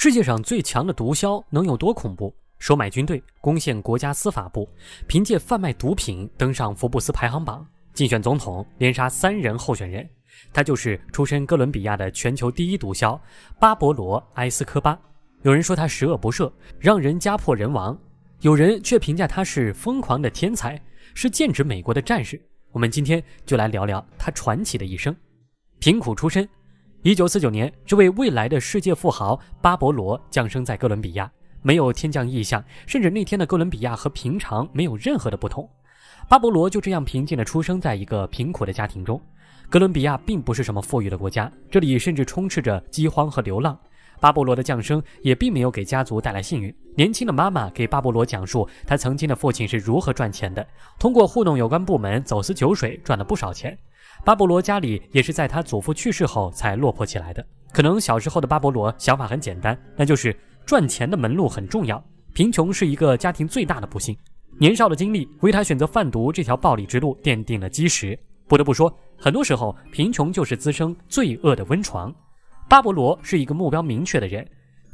世界上最强的毒枭能有多恐怖？收买军队，攻陷国家司法部，凭借贩卖毒品登上福布斯排行榜，竞选总统，连杀三人候选人。他就是出身哥伦比亚的全球第一毒枭巴勃罗·埃斯科巴。有人说他十恶不赦，让人家破人亡；有人却评价他是疯狂的天才，是剑指美国的战士。我们今天就来聊聊他传奇的一生。贫苦出身。一九四九年，这位未来的世界富豪巴勃罗降生在哥伦比亚，没有天降异象，甚至那天的哥伦比亚和平常没有任何的不同。巴勃罗就这样平静地出生在一个贫苦的家庭中。哥伦比亚并不是什么富裕的国家，这里甚至充斥着饥荒和流浪。巴勃罗的降生也并没有给家族带来幸运。年轻的妈妈给巴勃罗讲述他曾经的父亲是如何赚钱的，通过糊弄有关部门走私酒水赚了不少钱。巴勃罗家里也是在他祖父去世后才落魄起来的。可能小时候的巴勃罗想法很简单，那就是赚钱的门路很重要。贫穷是一个家庭最大的不幸。年少的经历为他选择贩毒这条暴利之路奠定了基石。不得不说，很多时候贫穷就是滋生罪恶的温床。巴勃罗是一个目标明确的人，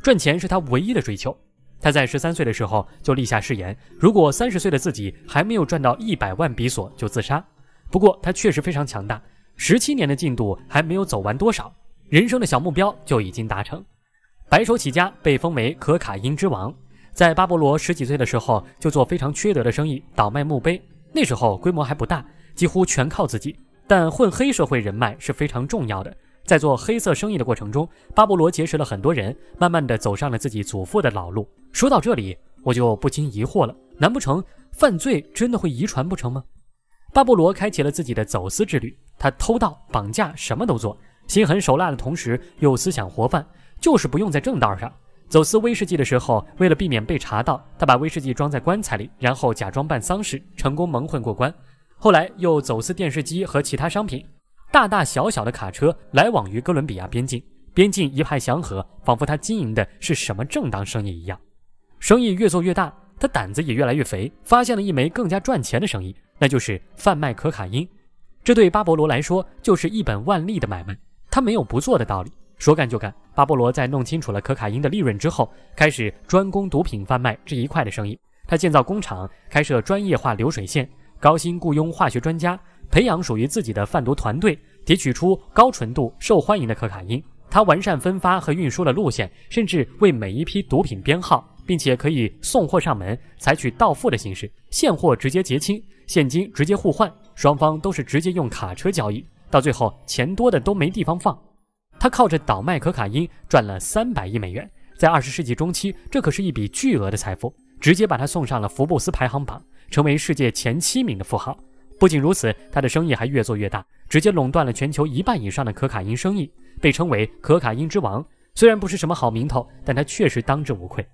赚钱是他唯一的追求。他在十三岁的时候就立下誓言：如果三十岁的自己还没有赚到一百万比索，就自杀。不过他确实非常强大，十七年的进度还没有走完多少，人生的小目标就已经达成。白手起家，被封为可卡因之王。在巴勃罗十几岁的时候，就做非常缺德的生意，倒卖墓碑。那时候规模还不大，几乎全靠自己。但混黑社会人脉是非常重要的。在做黑色生意的过程中，巴勃罗结识了很多人，慢慢的走上了自己祖父的老路。说到这里，我就不禁疑惑了，难不成犯罪真的会遗传不成吗？巴布罗开启了自己的走私之旅。他偷盗、绑架，什么都做，心狠手辣的同时又思想活泛，就是不用在正道上。走私威士忌的时候，为了避免被查到，他把威士忌装在棺材里，然后假装办丧事，成功蒙混过关。后来又走私电视机和其他商品，大大小小的卡车来往于哥伦比亚边境，边境一派祥和，仿佛他经营的是什么正当生意一样。生意越做越大，他胆子也越来越肥，发现了一枚更加赚钱的生意。那就是贩卖可卡因，这对巴勃罗来说就是一本万利的买卖，他没有不做的道理。说干就干，巴勃罗在弄清楚了可卡因的利润之后，开始专攻毒品贩卖这一块的生意。他建造工厂，开设专业化流水线，高薪雇佣化学专家，培养属于自己的贩毒团队，提取出高纯度、受欢迎的可卡因。他完善分发和运输的路线，甚至为每一批毒品编号，并且可以送货上门，采取到付的形式。现货直接结清，现金直接互换，双方都是直接用卡车交易，到最后钱多的都没地方放。他靠着倒卖可卡因赚了三百亿美元，在二十世纪中期，这可是一笔巨额的财富，直接把他送上了福布斯排行榜，成为世界前七名的富豪。不仅如此，他的生意还越做越大，直接垄断了全球一半以上的可卡因生意，被称为“可卡因之王”。虽然不是什么好名头，但他确实当之无愧。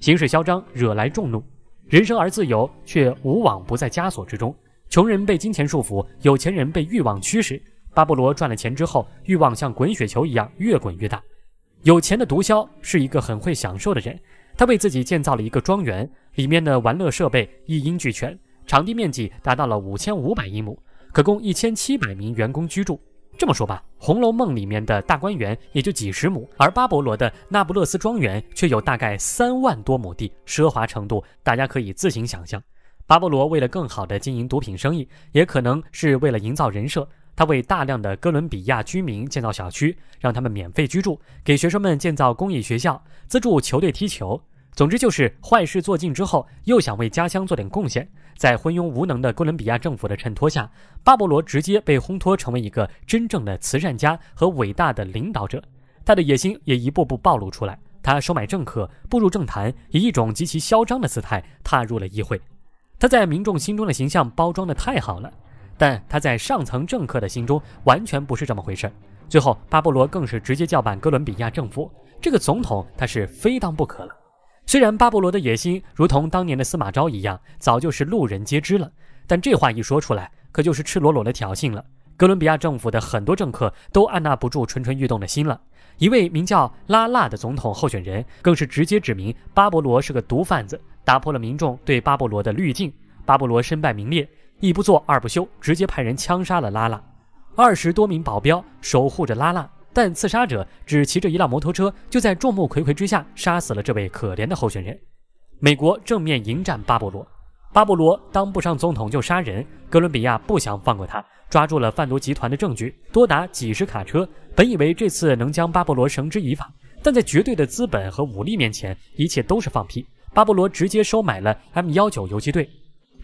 行事嚣张，惹来众怒。人生而自由，却无往不在枷锁之中。穷人被金钱束缚，有钱人被欲望驱使。巴勃罗赚了钱之后，欲望像滚雪球一样越滚越大。有钱的毒枭是一个很会享受的人，他为自己建造了一个庄园，里面的玩乐设备一应俱全，场地面积达到了五千五百英亩，可供一千七百名员工居住。这么说吧，《红楼梦》里面的大观园也就几十亩，而巴勃罗的那不勒斯庄园却有大概三万多亩地，奢华程度大家可以自行想象。巴勃罗为了更好的经营毒品生意，也可能是为了营造人设，他为大量的哥伦比亚居民建造小区，让他们免费居住；给学生们建造公益学校，资助球队踢球。总之就是坏事做尽之后，又想为家乡做点贡献。在昏庸无能的哥伦比亚政府的衬托下，巴勃罗直接被烘托成为一个真正的慈善家和伟大的领导者。他的野心也一步步暴露出来。他收买政客，步入政坛，以一种极其嚣张的姿态踏入了议会。他在民众心中的形象包装的太好了，但他在上层政客的心中完全不是这么回事。最后，巴勃罗更是直接叫板哥伦比亚政府，这个总统他是非当不可了。虽然巴勃罗的野心如同当年的司马昭一样，早就是路人皆知了，但这话一说出来，可就是赤裸裸的挑衅了。哥伦比亚政府的很多政客都按捺不住蠢蠢欲动的心了。一位名叫拉拉的总统候选人，更是直接指明巴勃罗是个毒贩子，打破了民众对巴勃罗的滤镜。巴勃罗身败名裂，一不做二不休，直接派人枪杀了拉拉。二十多名保镖守护着拉拉。但刺杀者只骑着一辆摩托车，就在众目睽睽之下杀死了这位可怜的候选人。美国正面迎战巴勃罗，巴勃罗当不上总统就杀人，哥伦比亚不想放过他，抓住了贩毒集团的证据，多达几十卡车。本以为这次能将巴勃罗绳之以法，但在绝对的资本和武力面前，一切都是放屁。巴勃罗直接收买了 M 幺九游击队，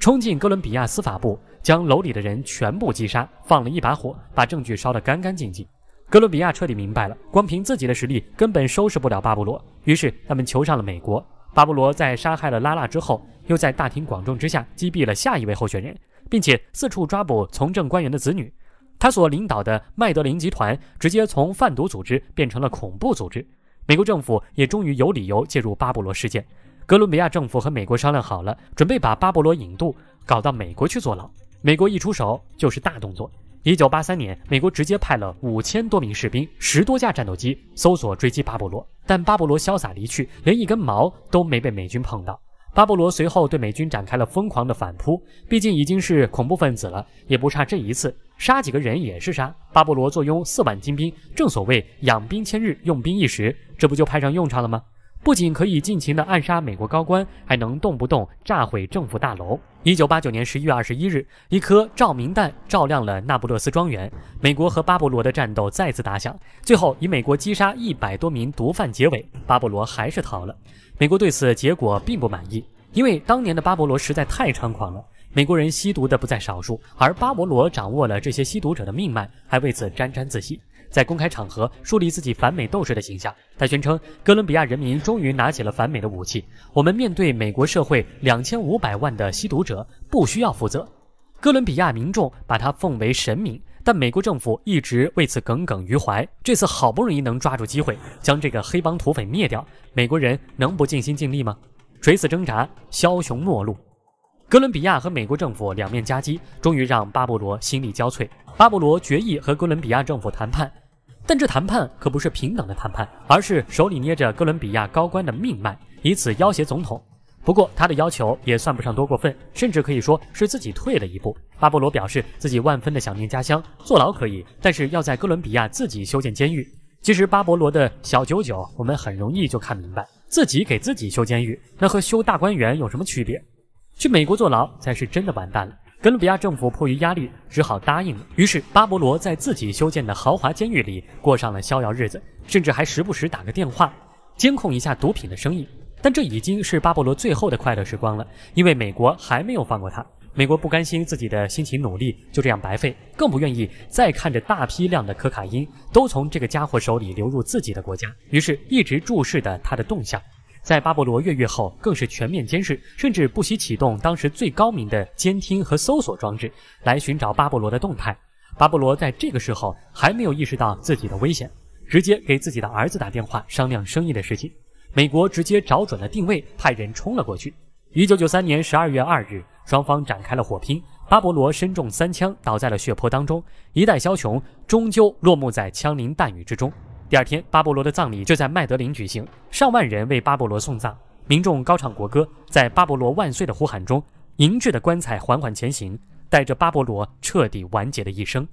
冲进哥伦比亚司法部，将楼里的人全部击杀，放了一把火，把证据烧得干干净净。哥伦比亚彻底明白了，光凭自己的实力根本收拾不了巴布罗，于是他们求上了美国。巴布罗在杀害了拉拉之后，又在大庭广众之下击毙了下一位候选人，并且四处抓捕从政官员的子女。他所领导的麦德林集团直接从贩毒组织变成了恐怖组织。美国政府也终于有理由介入巴布罗事件。哥伦比亚政府和美国商量好了，准备把巴布罗引渡，搞到美国去坐牢。美国一出手就是大动作。一九八三年，美国直接派了五千多名士兵、十多架战斗机搜索追击巴勃罗，但巴勃罗潇洒离去，连一根毛都没被美军碰到。巴勃罗随后对美军展开了疯狂的反扑，毕竟已经是恐怖分子了，也不差这一次杀几个人也是杀。巴勃罗坐拥四万精兵，正所谓养兵千日，用兵一时，这不就派上用场了吗？不仅可以尽情地暗杀美国高官，还能动不动炸毁政府大楼。一九八九年十一月二十一日，一颗照明弹照亮了那不勒斯庄园，美国和巴勃罗的战斗再次打响，最后以美国击杀一百多名毒贩结尾。巴勃罗还是逃了，美国对此结果并不满意，因为当年的巴勃罗实在太猖狂了。美国人吸毒的不在少数，而巴勃罗掌握了这些吸毒者的命脉，还为此沾沾自喜。在公开场合树立自己反美斗士的形象，他宣称哥伦比亚人民终于拿起了反美的武器。我们面对美国社会两千五百万的吸毒者，不需要负责。哥伦比亚民众把他奉为神明，但美国政府一直为此耿耿于怀。这次好不容易能抓住机会将这个黑帮土匪灭掉，美国人能不尽心尽力吗？垂死挣扎，枭雄末路。哥伦比亚和美国政府两面夹击，终于让巴勃罗心力交瘁。巴勃罗决议和哥伦比亚政府谈判。但这谈判可不是平等的谈判，而是手里捏着哥伦比亚高官的命脉，以此要挟总统。不过他的要求也算不上多过分，甚至可以说是自己退了一步。巴勃罗表示自己万分的想念家乡，坐牢可以，但是要在哥伦比亚自己修建监狱。其实巴勃罗的小九九，我们很容易就看明白，自己给自己修监狱，那和修大观园有什么区别？去美国坐牢才是真的完蛋了。哥伦比亚政府迫于压力，只好答应。于是巴勃罗在自己修建的豪华监狱里过上了逍遥日子，甚至还时不时打个电话，监控一下毒品的生意。但这已经是巴勃罗最后的快乐时光了，因为美国还没有放过他。美国不甘心自己的辛勤努力就这样白费，更不愿意再看着大批量的可卡因都从这个家伙手里流入自己的国家，于是一直注视着他的动向。在巴勃罗越狱后，更是全面监视，甚至不惜启动当时最高明的监听和搜索装置，来寻找巴勃罗的动态。巴勃罗在这个时候还没有意识到自己的危险，直接给自己的儿子打电话商量生意的事情。美国直接找准了定位，派人冲了过去。1993年12月2日，双方展开了火拼，巴勃罗身中三枪，倒在了血泊当中。一代枭雄，终究落幕在枪林弹雨之中。第二天，巴勃罗的葬礼就在麦德林举行，上万人为巴勃罗送葬，民众高唱国歌，在“巴勃罗万岁”的呼喊中，银质的棺材缓缓前行，带着巴勃罗彻底完结的一生。